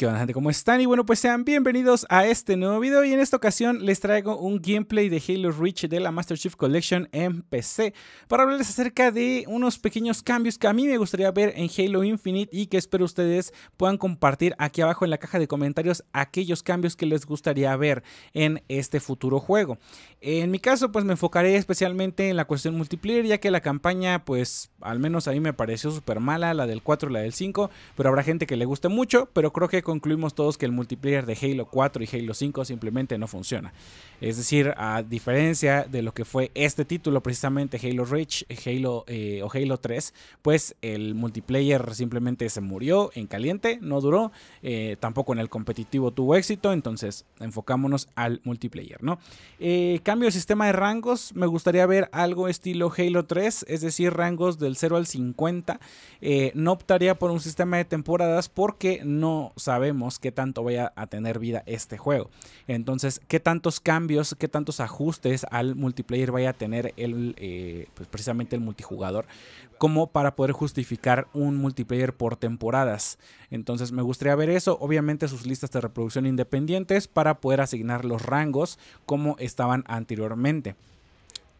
¿Qué onda gente? ¿Cómo están? Y bueno, pues sean bienvenidos a este nuevo video y en esta ocasión les traigo un gameplay de Halo Reach de la Master Chief Collection en PC para hablarles acerca de unos pequeños cambios que a mí me gustaría ver en Halo Infinite y que espero ustedes puedan compartir aquí abajo en la caja de comentarios aquellos cambios que les gustaría ver en este futuro juego. En mi caso pues me enfocaré especialmente en la cuestión multiplayer ya que la campaña pues al menos a mí me pareció súper mala, la del 4 la del 5, pero habrá gente que le guste mucho, pero creo que concluimos todos que el multiplayer de Halo 4 y Halo 5 simplemente no funciona. Es decir, a diferencia de lo que fue este título, precisamente Halo Reach, Halo eh, o Halo 3, pues el multiplayer simplemente se murió en caliente, no duró, eh, tampoco en el competitivo tuvo éxito, entonces enfocámonos al multiplayer, ¿no? Eh, cambio de sistema de rangos, me gustaría ver algo estilo Halo 3, es decir, rangos del 0 al 50. no optaría por un sistema de temporadas porque no sabemos sabemos qué tanto vaya a tener vida este juego. Entonces, qué tantos cambios, qué tantos ajustes al multiplayer vaya a tener el, eh, pues precisamente el multijugador, como para poder justificar un multiplayer por temporadas. Entonces, me gustaría ver eso. Obviamente, sus listas de reproducción independientes para poder asignar los rangos como estaban anteriormente.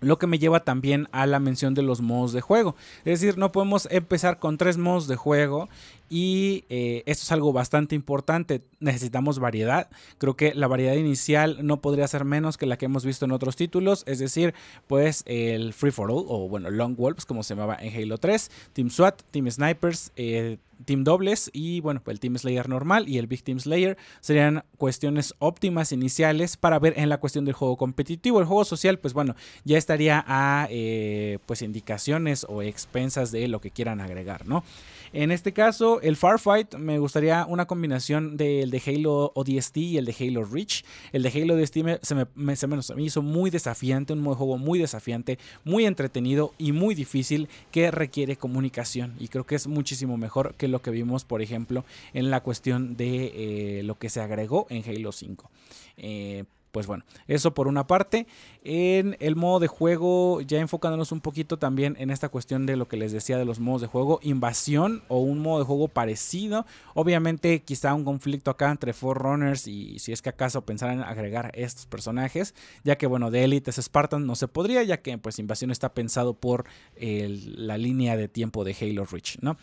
Lo que me lleva también a la mención de los modos de juego. Es decir, no podemos empezar con tres modos de juego y eh, esto es algo bastante importante. Necesitamos variedad. Creo que la variedad inicial no podría ser menos que la que hemos visto en otros títulos. Es decir, pues el Free for All o bueno, Long Wolves como se llamaba en Halo 3, Team SWAT, Team Snipers, eh, Team Dobles y bueno, pues, el Team Slayer normal y el Big Team Slayer serían cuestiones óptimas iniciales para ver en la cuestión del juego competitivo. El juego social, pues bueno, ya estaría a eh, pues indicaciones o expensas de lo que quieran agregar, ¿no? En este caso, el Farfight me gustaría una combinación del de Halo ODST y el de Halo Reach. El de Halo ODST me, se, me, se, me, hizo muy desafiante, un juego muy desafiante, muy entretenido y muy difícil que requiere comunicación. Y creo que es muchísimo mejor que lo que vimos, por ejemplo, en la cuestión de eh, lo que se agregó en Halo 5. Eh, pues bueno, eso por una parte. En el modo de juego, ya enfocándonos un poquito también en esta cuestión de lo que les decía de los modos de juego, invasión o un modo de juego parecido. Obviamente, quizá un conflicto acá entre Forerunners y si es que acaso pensaran agregar estos personajes, ya que bueno, de élites Spartan no se podría, ya que pues invasión está pensado por la línea de tiempo de Halo Reach, ¿no?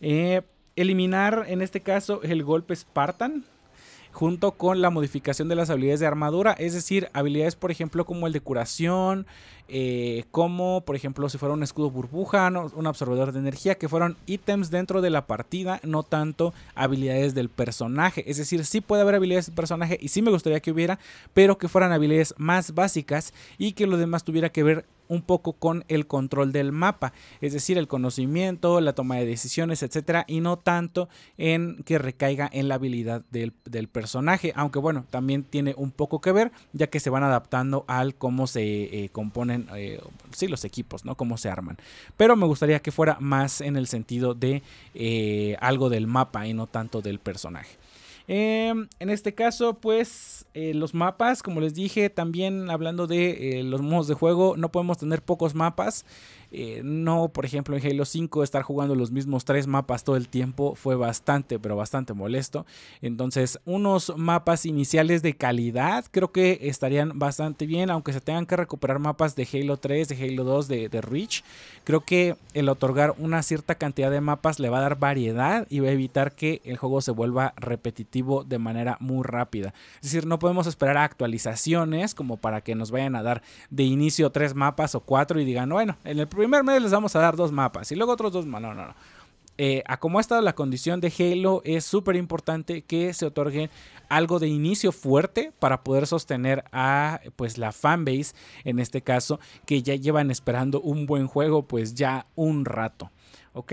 Eh, eliminar en este caso el golpe Spartan junto con la modificación de las habilidades de armadura, es decir, habilidades por ejemplo como el de curación, eh, como por ejemplo si fuera un escudo burbuja, un absorbedor de energía, que fueron ítems dentro de la partida, no tanto habilidades del personaje, es decir, sí puede haber habilidades del personaje y sí me gustaría que hubiera, pero que fueran habilidades más básicas y que lo demás tuviera que ver un poco con el control del mapa, es decir, el conocimiento, la toma de decisiones, etcétera, y no tanto en que recaiga en la habilidad del, personaje, aunque bueno, también tiene un poco que ver, ya que se van adaptando al cómo se eh, componen, eh, sí, los equipos, ¿no? Cómo se arman. Pero me gustaría que fuera más en el sentido de eh, algo del mapa y no tanto del personaje. Em, en este caso, pues eh, los mapas, como les dije, también hablando de eh, los modos de juego, no podemos tener pocos mapas. Eh, no, por ejemplo, en Halo 5 estar jugando los mismos tres mapas todo el tiempo fue bastante, pero bastante molesto. Entonces, unos mapas iniciales de calidad creo que estarían bastante bien, aunque se tengan que recuperar mapas de Halo 3, de Halo 2, de Reach. Creo que el otorgar una cierta cantidad de mapas le va a dar variedad y va a evitar que el juego se vuelva repetitivo de manera muy rápida. Es decir, no podemos esperar actualizaciones como para que nos vayan a dar de inicio tres mapas o cuatro y digan, bueno, en el primer mes les vamos a dar dos mapas y luego otros dos, no, no, no. Eh, a cómo ha estado la condición de Halo, es súper importante que se otorgue algo de inicio fuerte para poder sostener a pues la fanbase, en este caso, que ya llevan esperando un buen juego pues ya un rato. ¿Ok?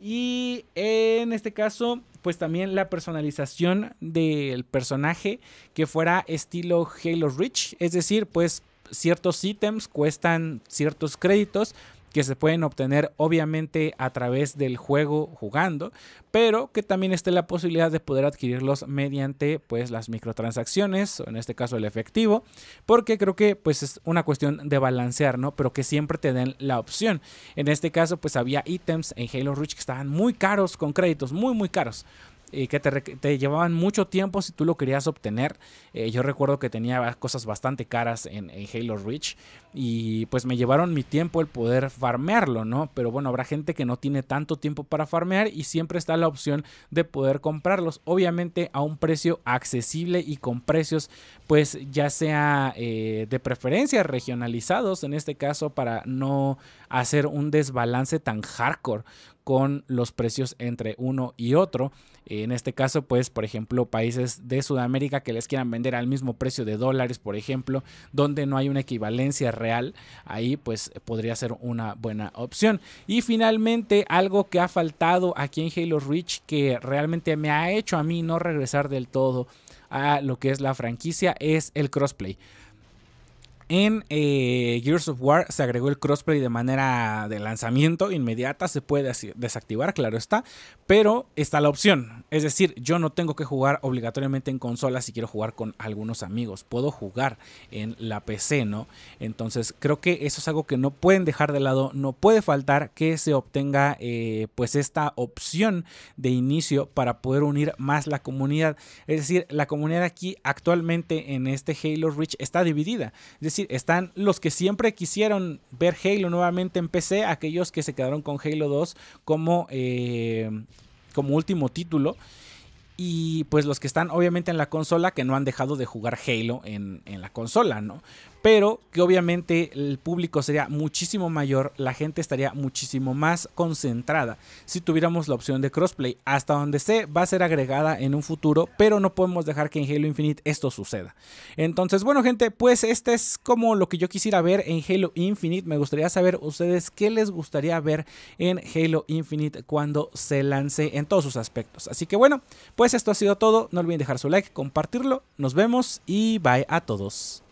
Y en este caso, pues también la personalización del personaje que fuera estilo Halo Rich. es decir, pues ciertos ítems cuestan ciertos créditos, que se pueden obtener obviamente a través del juego jugando, pero que también esté la posibilidad de poder adquirirlos mediante pues las microtransacciones o en este caso el efectivo, porque creo que pues es una cuestión de balancear, ¿no? Pero que siempre te den la opción. En este caso pues había ítems en Halo Reach que estaban muy caros con créditos, muy muy caros que te, llevaban mucho tiempo si tú lo querías obtener. Eh, yo recuerdo que tenía cosas bastante caras en, Halo Reach y pues me llevaron mi tiempo el poder farmearlo, ¿no? Pero bueno, habrá gente que no tiene tanto tiempo para farmear y siempre está la opción de poder comprarlos, obviamente a un precio accesible y con precios pues ya sea eh, de preferencia regionalizados, en este caso para no hacer un desbalance tan hardcore con los precios entre uno y otro. En este caso, pues, por ejemplo, países de Sudamérica que les quieran vender al mismo precio de dólares, por ejemplo, donde no hay una equivalencia real, ahí pues podría ser una buena opción. Y finalmente, algo que ha faltado aquí en Halo Reach que realmente me ha hecho a mí no regresar del todo a lo que es la franquicia es el crossplay. En eh, Gears of War se agregó el crossplay de manera de lanzamiento inmediata, se puede desactivar, claro está, pero está la opción. Es decir, yo no tengo que jugar obligatoriamente en consola si quiero jugar con algunos amigos, puedo jugar en la PC, ¿no? Entonces creo que eso es algo que no pueden dejar de lado, no puede faltar que se obtenga eh, pues esta opción de inicio para poder unir más la comunidad. Es decir, la comunidad aquí actualmente en este Halo Reach está dividida. Es decir, están los que siempre quisieron ver Halo nuevamente en PC, aquellos que se quedaron con Halo 2 como, eh, como último título. Y pues los que están obviamente en la consola que no han dejado de jugar Halo en, en la consola, ¿no? pero que obviamente el público sería muchísimo mayor, la gente estaría muchísimo más concentrada si tuviéramos la opción de crossplay. Hasta donde sé, va a ser agregada en un futuro, pero no podemos dejar que en Halo Infinite esto suceda. Entonces, bueno, gente, pues este es como lo que yo quisiera ver en Halo Infinite. Me gustaría saber ustedes qué les gustaría ver en Halo Infinite cuando se lance en todos sus aspectos. Así que bueno, pues esto ha sido todo. No olviden dejar su like, compartirlo. Nos vemos y bye a todos.